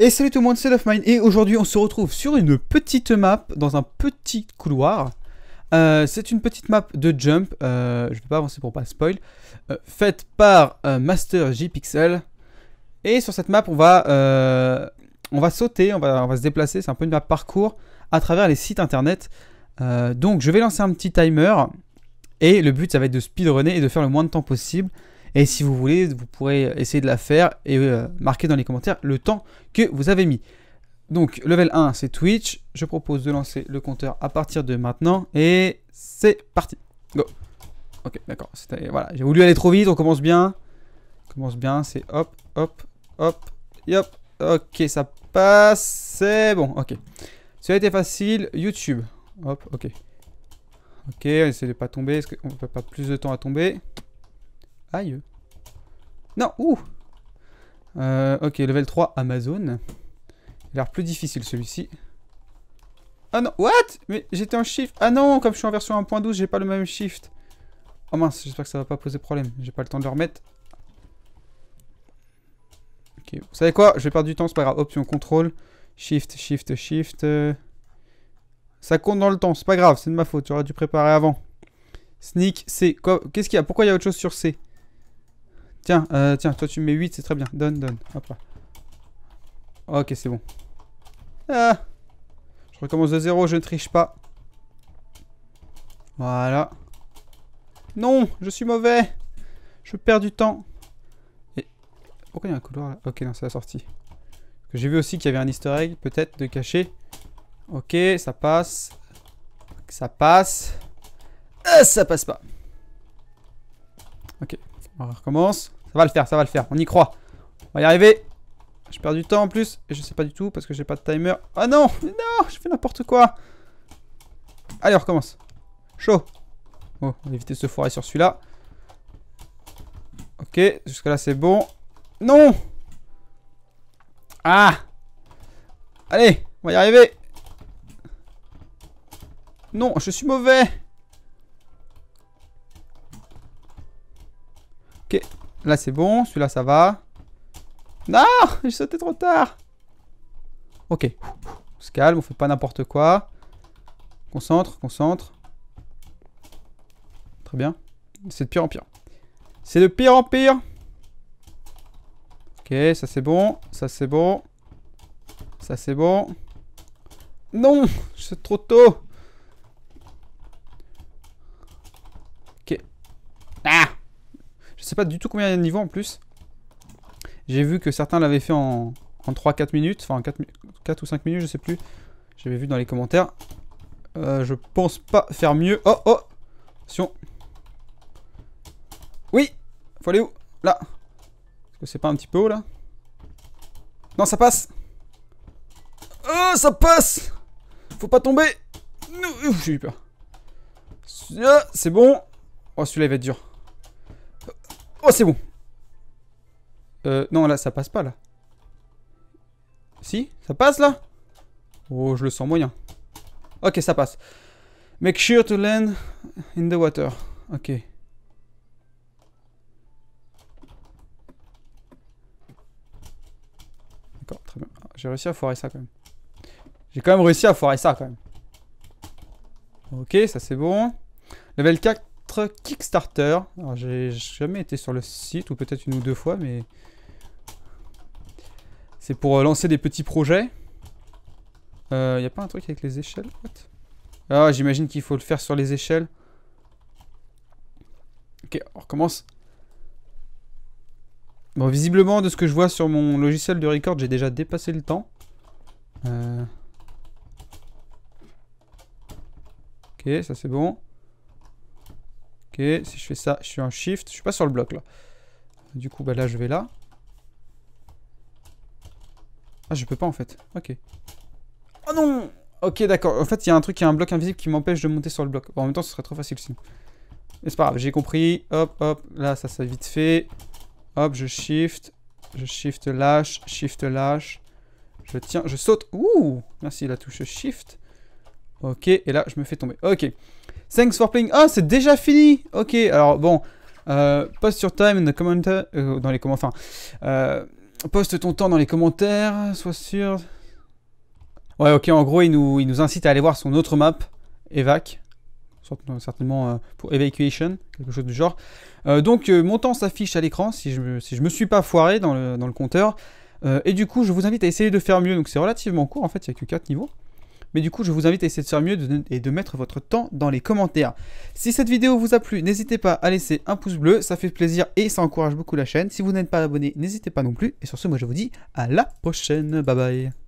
Et salut tout le monde, c'est Mine. et aujourd'hui on se retrouve sur une petite map dans un petit couloir. Euh, c'est une petite map de jump, euh, je ne vais pas avancer pour pas spoil, euh, faite par Master Jpixel. Et sur cette map on va, on va sauter, on va, on va se déplacer, c'est un peu une map parcours à travers les sites internet. donc je vais lancer un petit timer et le but ça va être de speedrunner et de faire le moins de temps possible. Et si vous voulez, vous pourrez essayer de la faire et euh, marquer dans les commentaires le temps que vous avez mis. Donc, level 1, c'est Twitch. Je propose de lancer le compteur à partir de maintenant. Et c'est parti. Go. Ok, d'accord. Voilà, j'ai voulu aller trop vite. On commence bien. commence bien. C'est hop, hop, hop, hop. Ok, ça passe. C'est bon. Ok. ça a été facile. YouTube. Hop, ok. Ok, on essaie de pas tomber. Est-ce qu'on peut pas plus de temps à tomber Aïe. Non, ouh euh, Ok, level 3, Amazon. Il a l'air plus difficile celui-ci. Ah non, what Mais j'étais en shift. Ah non, comme je suis en version 1.12, j'ai pas le même shift. Oh mince, j'espère que ça va pas poser problème. J'ai pas le temps de le remettre. Ok, vous savez quoi Je vais perdre du temps, c'est pas grave. Option contrôle. Shift, shift, shift. Ça compte dans le temps, c'est pas grave, c'est de ma faute. J'aurais dû préparer avant. Sneak, C. Qu'est-ce qu'il y a Pourquoi il y a autre chose sur C Tiens, euh, tiens, toi tu mets 8, c'est très bien. Donne, donne. Hop là. Ok, c'est bon. Ah. Je recommence de zéro, je ne triche pas. Voilà. Non, je suis mauvais. Je perds du temps. Et... Pourquoi il y a un couloir là Ok, non, c'est la sortie. J'ai vu aussi qu'il y avait un easter egg, peut-être, de caché. Ok, ça passe. Ça passe. Euh, ça passe pas. Ok, on recommence. Ça va le faire, ça va le faire. On y croit. On va y arriver. Je perds du temps en plus. Et je sais pas du tout parce que j'ai pas de timer. Ah non Non Je fais n'importe quoi. Allez, on recommence. Chaud. Bon, oh, on va éviter de se foirer sur celui-là. Ok, jusque là c'est bon. Non Ah Allez, on va y arriver. Non, je suis mauvais. Ok, Là, c'est bon. Celui-là, ça va. Non ah, J'ai sauté trop tard Ok. On se calme, on fait pas n'importe quoi. Concentre, concentre. Très bien. C'est de pire en pire. C'est de pire en pire Ok, ça c'est bon. Ça c'est bon. Ça c'est bon. Non c'est trop tôt Je sais pas du tout combien il y a de niveaux en plus. J'ai vu que certains l'avaient fait en, 3-4 minutes, enfin 4, ou 5 minutes, je sais plus. J'avais vu dans les commentaires. Euh, je pense pas faire mieux. Oh, oh Attention Oui Faut aller où Là Est-ce que c'est pas un petit peu haut, là Non, ça passe Oh, ça passe Faut pas tomber J'ai eu peur. Euh, c'est bon Oh, celui-là, il va être dur. Oh, c'est bon. Euh, non, là, ça passe pas, là. Si Ça passe, là Oh, je le sens moyen. Ok, ça passe. Make sure to land in the water. Ok. D'accord, très bien. Ah, j'ai réussi à foirer ça, quand même. J'ai quand même réussi à foirer ça, quand même. Ok, ça, c'est bon. Level 4, Kickstarter. j'ai jamais été sur le site, ou peut-être une ou deux fois, mais... C'est pour euh, lancer des petits projets. Il euh, n'y a pas un truc avec les échelles Ah, j'imagine qu'il faut le faire sur les échelles. Ok, on recommence. Bon, visiblement, de ce que je vois sur mon logiciel de record, j'ai déjà dépassé le temps. Euh. Ok, ça c'est bon. Ok, si je fais ça, je suis en shift. Je suis pas sur le bloc là. Du coup, bah là, je vais là. Ah, je peux pas en fait. Ok. Oh non Ok, d'accord. En fait, il y a un truc, il y a un bloc invisible qui m'empêche de monter sur le bloc. Bon, en même temps, ce serait trop facile sinon. Mais c'est pas grave, j'ai compris. Hop, hop. Là, ça, ça vite fait. Hop, je shift. Je shift lâche. Shift lâche. Je tiens, je saute. Ouh Merci la touche shift. Ok, et là, je me fais tomber. Ok. Thanks for playing. Ah, oh, c'est déjà fini Ok, alors bon. Euh, sur time in euh, dans les commentaires. Euh, poste ton temps dans les commentaires, sois sûr. Ouais, ok, en gros, il nous, il nous incite à aller voir son autre map, Evac. Euh, certainement euh, pour Evacuation, quelque chose du genre. donc, mon temps s'affiche à l'écran si je, si je me suis pas foiré dans le, dans le compteur. et du coup, je vous invite à essayer de faire mieux. Donc, c'est relativement court en fait, il n'y a que 4 niveaux. Mais du coup, je vous invite à essayer de faire mieux et de mettre votre temps dans les commentaires. Si cette vidéo vous a plu, n'hésitez pas à laisser un pouce bleu, ça fait plaisir et ça encourage beaucoup la chaîne. Si vous n'êtes pas abonné, n'hésitez pas non plus. Et sur ce, moi je vous dis à la prochaine. Bye bye.